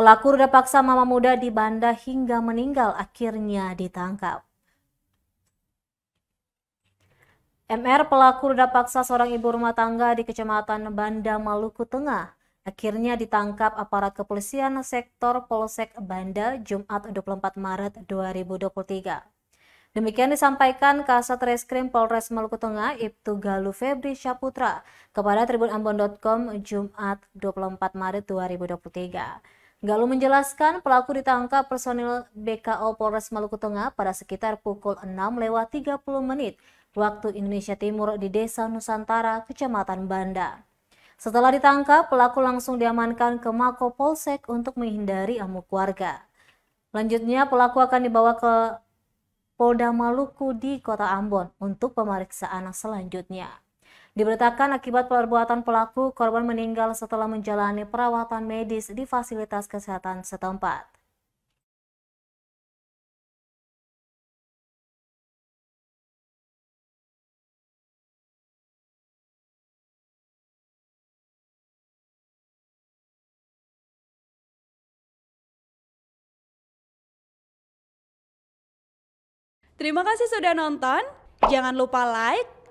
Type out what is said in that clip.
Pelaku roda paksa mama muda di Banda hingga meninggal akhirnya ditangkap. MR pelaku roda paksa seorang ibu rumah tangga di Kecamatan Banda, Maluku Tengah. Akhirnya ditangkap aparat kepolisian sektor Polsek Banda Jumat 24 Maret 2023. Demikian disampaikan Kasat Reskrim Polres Maluku Tengah Ibtu Galu Febri Syaputra kepada Tribun Ambon.com Jumat 24 Maret 2023. Galuh menjelaskan pelaku ditangkap personil BKO Polres Maluku Tengah pada sekitar pukul 6 lewat 30 menit waktu Indonesia Timur di Desa Nusantara, Kecamatan Banda. Setelah ditangkap, pelaku langsung diamankan ke Mako Polsek untuk menghindari amuk warga. Lanjutnya, pelaku akan dibawa ke Polda Maluku di Kota Ambon untuk pemeriksaan selanjutnya. Diberitakan akibat perbuatan pelaku, korban meninggal setelah menjalani perawatan medis di fasilitas kesehatan setempat. Terima kasih sudah nonton. Jangan lupa like,